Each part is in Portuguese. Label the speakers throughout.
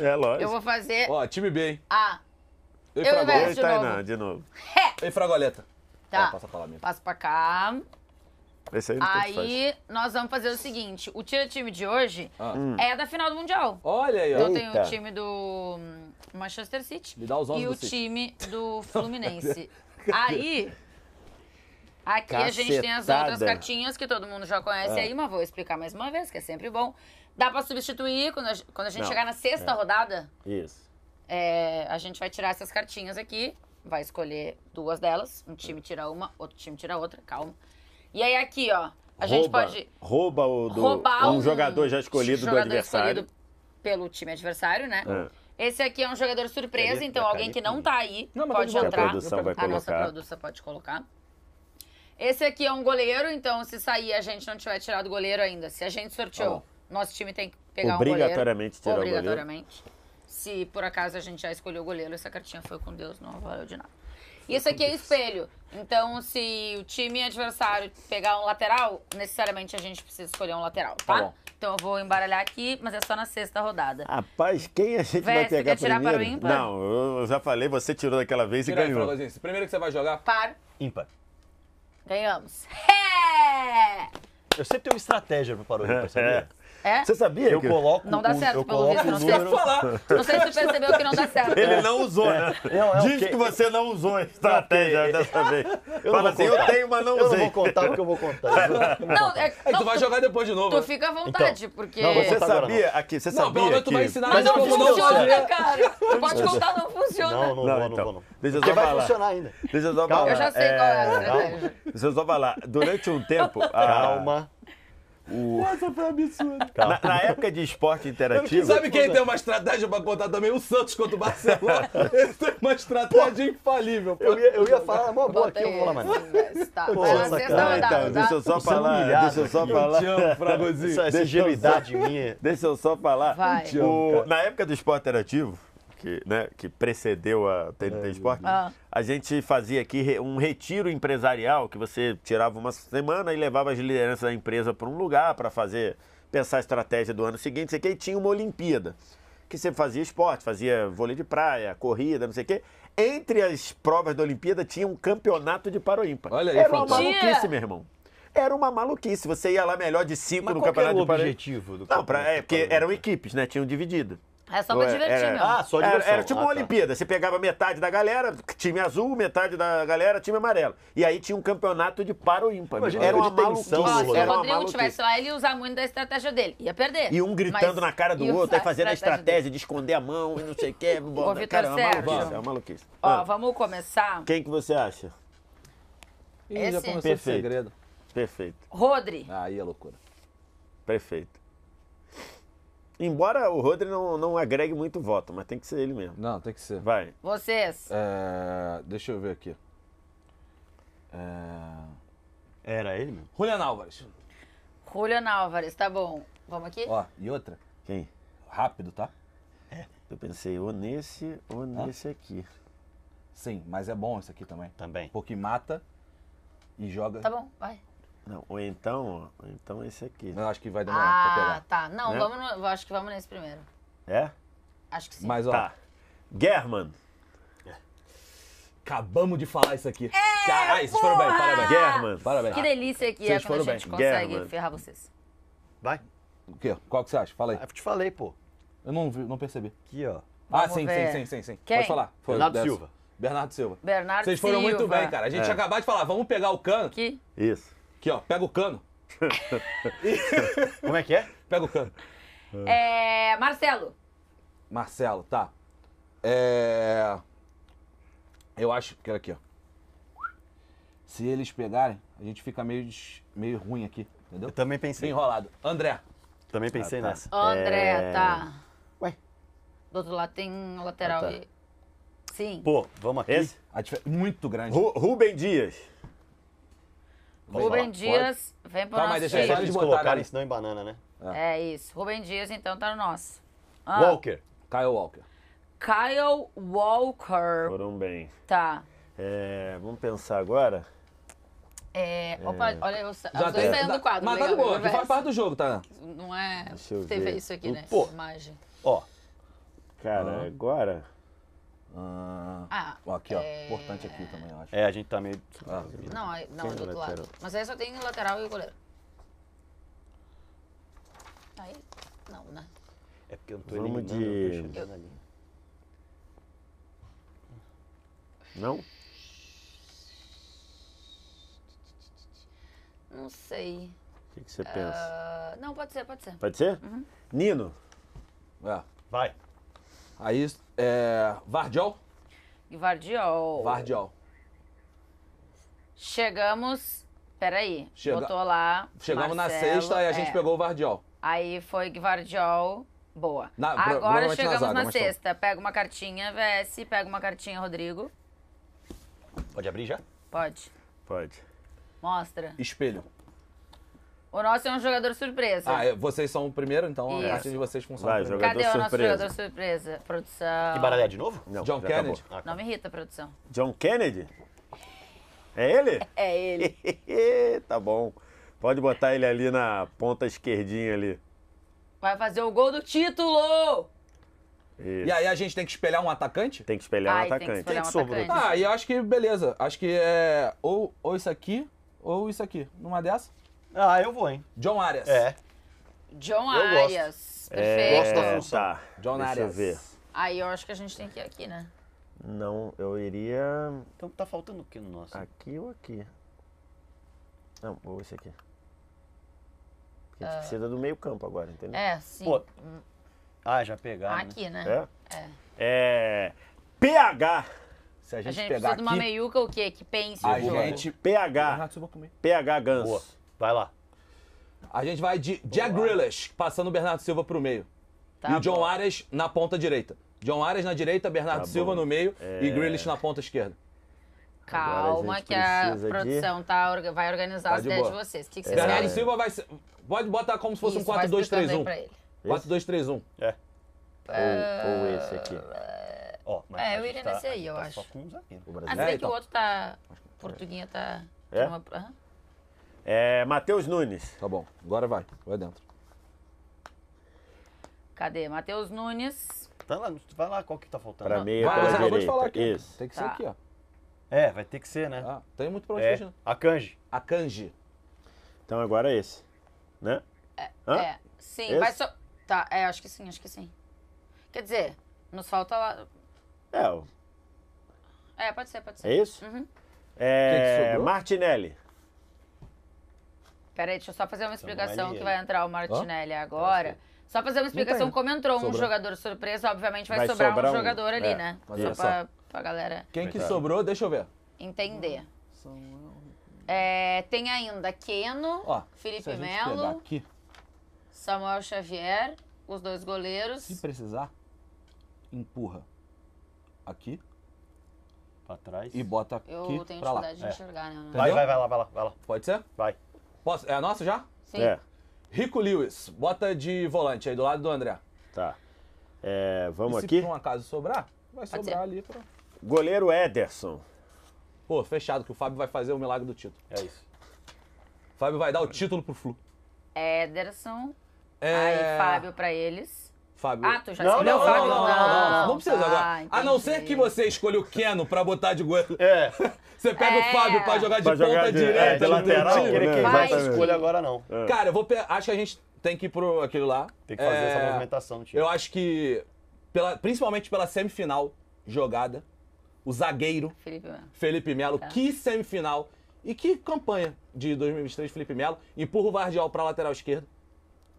Speaker 1: É, lógico. Eu vou fazer. Ó, time B, hein?
Speaker 2: Ah. Eu, eu e de, de novo.
Speaker 1: de novo. É. E Fragoleta. Tá. Ó, passa pra lá mesmo.
Speaker 2: Passa pra cá.
Speaker 1: Esse aí não Aí
Speaker 2: nós vamos fazer o seguinte: o Tira Time de hoje ah. Hum. é da final do Mundial.
Speaker 1: Olha aí, ó. Então tem o time
Speaker 2: do hum, Manchester City Me dá os e o time do Fluminense. aí. Aqui Cacetada. a gente tem as outras cartinhas que todo mundo já conhece é. aí, mas vou explicar mais uma vez, que é sempre bom. Dá para substituir quando a, quando a gente Não. chegar na sexta é. rodada? Isso. É, a gente vai tirar essas cartinhas aqui, vai escolher duas delas. Um time tira uma, outro time tira outra, calma. E aí aqui, ó, a gente pode.
Speaker 3: Rouba o do, roubar um, um jogador já escolhido jogador do adversário. Escolhido
Speaker 2: pelo time adversário, né? Ah. Esse aqui é um jogador surpresa, então alguém que não tá aí não, pode entrar. A, produção vai a colocar. nossa produção pode colocar. Esse aqui é um goleiro, então se sair a gente não tiver tirado o goleiro ainda, se a gente sorteou, oh. nosso time tem que pegar um goleiro. Obrigatoriamente tirar Obrigatoriamente. Se por acaso a gente já escolheu o goleiro, essa cartinha foi com Deus, não valeu de nada. Isso aqui é espelho. Então, se o time adversário pegar um lateral, necessariamente a gente precisa escolher um lateral, tá? tá então eu vou embaralhar aqui, mas é só na sexta rodada.
Speaker 3: Rapaz, quem a gente Vé, vai pegar você quer primeiro? tirar para o ímpar? Não, eu já falei, você tirou daquela vez Tira e ganhou.
Speaker 1: Aí, primeiro que você vai jogar?
Speaker 2: Par. Ímpar. Ganhamos. É!
Speaker 3: Eu sempre tenho uma estratégia para o Parolímpia, sabia? É. É? Você sabia? Eu que... coloco. Não dá certo, o, pelo visto. Não, sei se você percebeu que não dá certo. Ele não usou, né? Eu, é, eu, é Diz que... que você não usou a estratégia não, dessa vez. Eu Fala assim, contar. eu tenho, mas não usei. Eu não vou contar o que eu vou contar. Não,
Speaker 2: é, é não, tu vai
Speaker 3: jogar depois de novo. Tu fica
Speaker 2: à então, vontade, porque. Não, você
Speaker 3: sabia aqui, você sabia. Não, pelo menos tu vai ensinar mas não funciona, né,
Speaker 2: cara. Tu pode contar, não funciona. Não, não não então.
Speaker 3: não. Deixa eu só vai funcionar ainda. Deixa eu só falar. Eu já sei qual é a estratégia. Deixa eu só falar. Durante um tempo. Calma o...
Speaker 1: foi absurdo. Tá. Na, na, época
Speaker 3: de esporte interativo. Sabe quem tem uma estratégia
Speaker 1: pra contar também? O Santos contra o Barcelona. Ele tem uma estratégia infalível. Eu ia, eu ia falar é uma boa aqui, eu vou falar mais.
Speaker 3: É, tá. Pô, Vai então, deixa eu só falar. Deixa eu só falar. Essa ingenuidade minha. Deixa eu só falar. Na época do esporte interativo que, né, que precedeu a TNT é, ah. a gente fazia aqui um retiro empresarial que você tirava uma semana e levava as lideranças da empresa para um lugar para fazer pensar a estratégia do ano seguinte, sei que, e tinha uma Olimpíada que você fazia esporte, fazia vôlei de praia, corrida, não sei o quê. Entre as provas da Olimpíada tinha um campeonato de paroímpa. Olha aí, Era uma maluquice, meu irmão era uma maluquice. Você ia lá melhor de cinco Mas no campeonato era o de objetivo do Não, pra, é porque eram equipes, né? Tinham dividido. É só pra é, divertir, era, mesmo. Ah, só diversão. Era, era tipo uma ah, tá. Olimpíada. Você pegava metade da galera, time azul, metade da galera, time amarelo. E aí tinha um campeonato de paro ou ímpar. Imagina, Era uma de tensão, maluquice. se o Rodrigo tivesse estivesse
Speaker 2: lá, ele ia usar muito da estratégia dele. Ia perder. E um gritando Mas- na cara do outro, aí fazendo a estratégia
Speaker 3: de esconder a mão e não sei o quê. Ô, Vitor Cara, é uma Sérgio. maluquice, é uma maluquice. Ó, Ah,
Speaker 2: vamos começar.
Speaker 3: quem que você acha?
Speaker 2: Ih, já Esse- começou o Perfeito.
Speaker 3: segredo. Perfeito, Rodri, ah, Aí é loucura. perfeito. Embora o Rodri não, não agregue muito voto, mas tem que ser ele mesmo. Não, tem que ser. Vai.
Speaker 2: Vocês.
Speaker 3: É, deixa eu ver aqui.
Speaker 1: É... Era ele mesmo? Julian Álvares.
Speaker 2: Julian Álvares, tá bom. Vamos aqui? Ó,
Speaker 1: e outra? Quem? Rápido, tá?
Speaker 3: É. Eu pensei ou nesse ou ah. nesse aqui. Sim, mas é bom esse aqui também. Também. Porque mata e joga. Tá bom, vai. Não, ou então, ó, então esse aqui. Não, acho que vai demorar ah, pra pegar. tá. Não, Né? vamos
Speaker 2: no- acho que vamos nesse primeiro. É? Acho que sim.
Speaker 1: Mas, ó, Tá. German. É. acabamos de falar isso aqui. É. Caralho, vocês foram bem, parabéns. German. Parabéns. Que delícia que Vocês é quando a foram gente bem. consegue ferrar vocês. Vai. O quê? Qual que você acha? Fala aí. Eu ah, te falei, pô. Eu não, vi- não percebi. Aqui, ó. Ah, sim, sim, sim, sim, sim. Quem? Pode falar. Foi Bernardo dessa. Silva. Bernardo Silva. Bernardo Vocês foram Silva. muito bem, cara. A gente É. acabou de falar, vamos pegar o cano. Aqui. Isso. Aqui, ó, pega o cano. Como é que é? Pega o cano.
Speaker 2: É, Marcelo.
Speaker 1: Marcelo, tá. É... Eu acho que era aqui, ó. Se eles pegarem, a gente fica meio, des... meio ruim aqui, entendeu? Eu também pensei. Bem enrolado. André. Também pensei ah, tá. nessa. André, é... tá.
Speaker 3: Ué.
Speaker 2: Do outro lado tem um lateral ah, tá. Sim.
Speaker 1: Pô, vamos aqui. Esse? Muito grande.
Speaker 3: Ru Rubem Dias. Rubem Dias vem pro Calma, tá, nosso deixa time. Eles colocarem isso não em banana, né? É.
Speaker 2: é isso. Rubem Dias, então, tá no nosso. Ah. Walker.
Speaker 3: Kyle Walker. Kyle Walker. Foram bem. Tá. É, vamos pensar agora?
Speaker 2: É, é. opa, é. olha, eu, já saindo tá, do quadro. Mas tá de boa, faz
Speaker 3: parte do jogo, tá?
Speaker 2: Não é Deixa eu TV ver. isso aqui, né? Pô. Imagem.
Speaker 3: Ó. Cara, agora. Ah, ah, ó, aqui, é... ó. Importante aqui também, eu acho. É, a gente tá meio. Ah, não, aí, não, do outro lado.
Speaker 2: Mas aí só tem lateral e goleiro. Aí, não, né?
Speaker 3: É porque eu não tô Vamos de... Eu... Não?
Speaker 2: Não sei. O que, que você uh... pensa? Ah, não, pode ser, pode ser. Pode
Speaker 1: ser? Uhum. Nino. Ah. Vai. Aí é, Vardiol? Vardiol. Vardiol.
Speaker 2: Chegamos. Peraí. Chega... Botou lá. Chegamos Marcelo, na sexta e a gente é. pegou o Vardiol. Aí foi Vardiol. Boa. Na, Agora chegamos na, zaga, na sexta. Tá. Pega uma cartinha, VS. Pega uma cartinha, Rodrigo.
Speaker 1: Pode abrir já? Pode. Pode. Mostra. Espelho.
Speaker 2: O nosso é um jogador surpresa. Ah,
Speaker 1: vocês são o primeiro, então Isso. a partir de vocês funciona. Vai, jogador Cadê surpresa. o nosso jogador
Speaker 2: surpresa? Produção. Que baralhar de novo?
Speaker 1: Não, John Kennedy.
Speaker 2: Acabou. Não me irrita, produção.
Speaker 1: John Kennedy?
Speaker 3: É ele? É ele. tá bom. Pode botar ele ali na
Speaker 1: ponta esquerdinha ali.
Speaker 2: Vai fazer o gol do título!
Speaker 1: Isso. E aí a gente tem que espelhar um atacante? Tem que espelhar Ai, um atacante. Tem que, espelhar tem é que um atacante. Ah, e eu acho que beleza. Acho que é ou, ou isso aqui ou isso aqui. Numa dessa? Ah, eu vou, hein? John Arias. É. John Eu gosto. Arias. É, perfeito. Gosto da função. Tá, John deixa eu Arias. ver.
Speaker 2: Aí eu acho que a gente tem que ir aqui, né?
Speaker 3: Não, eu iria Então tá faltando o que no nosso? aqui ou aqui. Não, ou esse aqui. Porque a gente ah. precisa do meio campo agora, entendeu? É, sim. Pô. Hum. Ah, já pegaram. Né? Aqui, né? É? É. É. PH. Se a gente, A gente pegar precisa de uma
Speaker 2: meiuca o quê? Que pense o a gente...
Speaker 1: PH. PH Boa. Ganso. Vai lá. A gente vai de Jack lá. Grealish, passando o Bernardo Silva pro meio. Tá e o John Arias na ponta direita. John Arias na direita, Bernardo tá Silva bom. no meio é... e Grealish na ponta esquerda. Calma a que a produção
Speaker 2: de... tá, vai organizar tá as ideias de vocês. O que, que é. vocês é.
Speaker 1: Bernardo Silva vai ser, pode botar como se fosse Isso, um 4-2-3-1. 4-2-3-1. É. Ou, ou esse aqui. É. Ó, é, eu iria tá, nesse aí, eu tá acho. Só com um zagueiro. O Brasil. Ah, é, que então. o
Speaker 2: outro tá.
Speaker 3: É. Portuguinha tá. É? Tá Uma... Uhum. É, Matheus Nunes. Tá bom, agora
Speaker 1: vai, vai dentro.
Speaker 2: Cadê? Matheus Nunes.
Speaker 3: Tá lá, vai lá qual que tá faltando. Pra meia, é vai, pela direita. falar aqui. Isso. Tem que tá. ser aqui, ó. É, vai ter que ser, né? Ah, tem muito pra onde é. fugir. Né? A kanji. A kanji. Então agora é esse, né? É, é. sim, esse? vai só...
Speaker 2: So... Tá, é, acho que sim, acho que sim. Quer dizer, nos falta lá... É, o... É, pode ser, pode ser. É isso?
Speaker 3: Uhum. É, que que Martinelli.
Speaker 2: Peraí, deixa eu só fazer uma explicação que vai entrar o Martinelli tá agora. Só fazer uma explicação, como entrou um jogador surpresa, obviamente vai, vai sobrar, sobrar, um jogador ali, é. né? Mas só pra, pra galera... Quem
Speaker 1: que sobrou, deixa eu ver.
Speaker 2: Entender. É, tem ainda Keno, Ó, Felipe Melo, Samuel Xavier, os dois goleiros. Se
Speaker 1: precisar, empurra aqui. Pra trás. E bota aqui. Eu tenho dificuldade lá. de é. enxergar, é. né? Vai, vai, vai lá, vai lá, vai lá. Pode ser? Vai. Posso, é a nossa já? Sim. É. Rico Lewis, bota de volante aí do lado do André. Tá. É, vamos e se aqui. Se por um acaso sobrar, vai Pode sobrar ser. ali pra. Goleiro Ederson. Pô, fechado, que o Fábio vai fazer o milagre do título. É isso. O Fábio vai dar o título pro Flu.
Speaker 2: Ederson.
Speaker 1: É... Aí, Fábio
Speaker 2: pra eles.
Speaker 1: Fábio. Ah, tu já não, escolheu não, Fábio? Não, não, não, não, não. Não precisa agora. Entendi. Ah, a não ser que você escolha o Keno pra botar de goleiro. É. Você pega é. o Fábio pra jogar de pra ponta jogar de, direita. É, de lateral. Não queria né? escolha agora, não. É. Cara, eu vou acho que a gente tem que ir pro aquilo lá. Tem que fazer é, essa movimentação, tio. Eu acho que, pela, principalmente pela semifinal jogada, o zagueiro Felipe Melo. Felipe Melo tá. Que semifinal e que campanha de 2023 Felipe Melo. Empurra o Vardial pra lateral esquerda.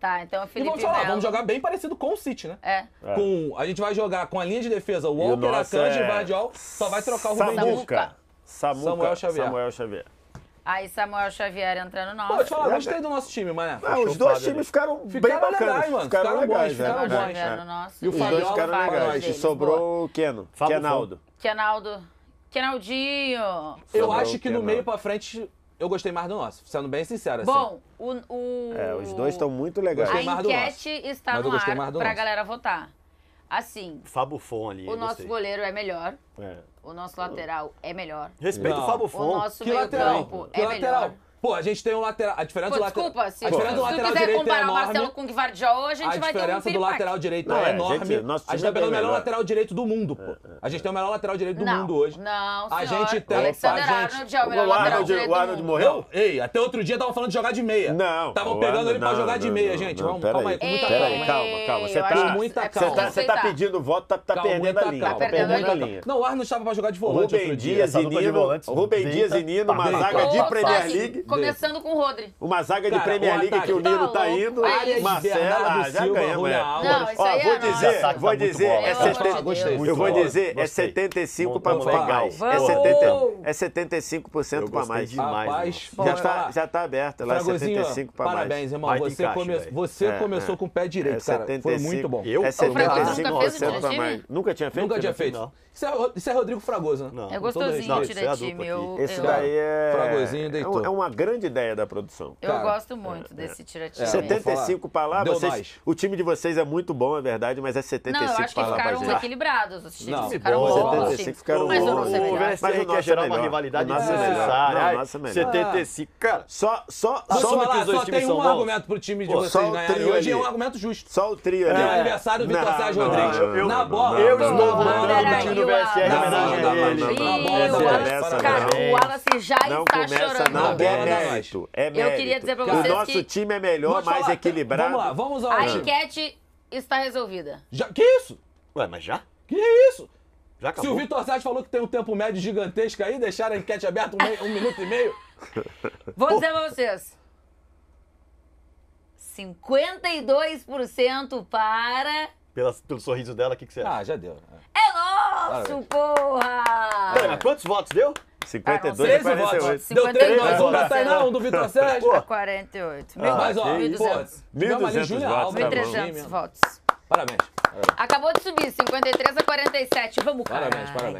Speaker 1: Tá, então é Felipe E vamos falar, vamos jogar bem parecido com o City, né? É. é. Com, a gente vai jogar com a linha de defesa o Walker, Akanji, é... Bardiol, só vai trocar o Rubem Samuca. Samuca. Samuel Xavier. Samuel Xavier.
Speaker 2: Aí Samuel Xavier entrando no nosso. Pô, te falar, gostei
Speaker 1: do nosso time, mané. Não, os dois times ficaram, bem ficaram bacanas. Legais, mano. Ficaram, ficaram legais, bons, ficaram bons.
Speaker 3: Xavier no nosso. E os dois ficaram legais. E sobrou o Keno. Kenaldo.
Speaker 2: Kenaldo. Kenaldinho. Eu acho
Speaker 1: que no meio pra frente eu gostei mais do nosso, sendo bem sincero. Assim. Bom, assim. o, o... É, os dois estão muito legais. Gostei a
Speaker 2: enquete está no ar pra nosso. galera votar. Assim.
Speaker 1: Fabufon ali. O nosso
Speaker 2: goleiro é melhor. É. O nosso lateral é melhor. Respeito
Speaker 1: o Fabo Fabufon. O nosso que meio lateral? campo que é lateral? melhor. Pô, a gente tem um lateral. A diferença Pô, do lateral. Desculpa, se, a diferença do lateral quiser direito é comparar é enorme, o Marcelo
Speaker 2: com o Guardiola a gente a vai ter um A diferença do lateral direito
Speaker 1: não, é, é enorme. a gente tá é pegando o melhor lateral direito do mundo, pô. A gente tem o melhor lateral direito do mundo hoje.
Speaker 2: Não, senhor. A Alexander Arnold é o melhor lateral Arnold, direito. O Arnold
Speaker 1: morreu? ei, até outro dia tava falando de jogar de meia. Não. Tava pegando ele pra jogar de meia, gente. calma aí, com muita calma. Calma, tá- calma. Você tá. com muita calma. Você tá pedindo
Speaker 3: voto, tá, tá, tá perdendo a linha. Tá perdendo a linha.
Speaker 1: Não, o Arnold estava pra jogar de volante. Rubem Dias e Nino. Rubem Dias e Nino, uma zaga
Speaker 3: de Premier League
Speaker 2: começando com o Rodri. Uma zaga de Premier League que o
Speaker 3: Nino tá, tá indo. É já Silva, ganhamos. É. Não, isso aí Ó, vou dizer, é vou dizer, é 70, é eu vou dizer, é 75 para o É 75% para mais. Demais, é tá, já, tá, já tá aberta lá, 75 para mais. Parabéns, irmão. Você, come... você começou com o pé direito, cara. Foi muito bom. Eu? É 75% para
Speaker 1: mais. Né? Nunca tinha feito? Nunca tinha feito. Isso é Rodrigo Fragoso, né? É gostosinho tirar time.
Speaker 3: Esse daí é... Fragosinho deitou. É uma grande ideia da produção. Eu Cara, gosto
Speaker 2: muito é, desse tiratinho. 75
Speaker 3: palavras. Vocês, o time de vocês é muito bom, é verdade, mas é 75 palavras. Não, eu acho que ficaram lá.
Speaker 2: equilibrados os times. Não, ficaram bons. 75 ficaram bons. Mas o Henrique
Speaker 3: ia gerar uma rivalidade desnecessária. Nossa, é melhor. 75. Cara, só, só, só, falar, só tem um argumento pro time de vocês ganhar hoje. É um argumento justo. Só o trio ali. É aniversário do Vitor Sérgio Rodrigues. Na bola. Eu estou mandando o time do BSR homenagem a Cara, o Wallace já está chorando. Não, mérito. É mérito. Eu queria dizer pra vocês. O nosso que... time é melhor, mais falar. equilibrado. Vamos lá, vamos
Speaker 1: ao. A hum.
Speaker 2: enquete está resolvida.
Speaker 1: Já, que isso? Ué, mas já? Que isso? Já acabou. Se o Vitor Sá falou que tem um tempo médio gigantesco aí, deixaram a enquete aberta um, meio, um minuto e meio. Vou dizer pra vocês.
Speaker 2: 52% para.
Speaker 3: Pela, pelo sorriso dela, o que, que você acha?
Speaker 1: Ah, já deu. É,
Speaker 2: é nosso, porra!
Speaker 1: Pera, quantos votos deu? 52 ah, 13 votos. É Deu 3 votos. Um da Tainá, um do Vitor Sérgio.
Speaker 2: 48. Ah, mil, ah, mas, ó, 1.200. 1.300 votos. Parabéns. Acabou de subir, 53 a 47. Vamos, cara. Parabéns, parabéns.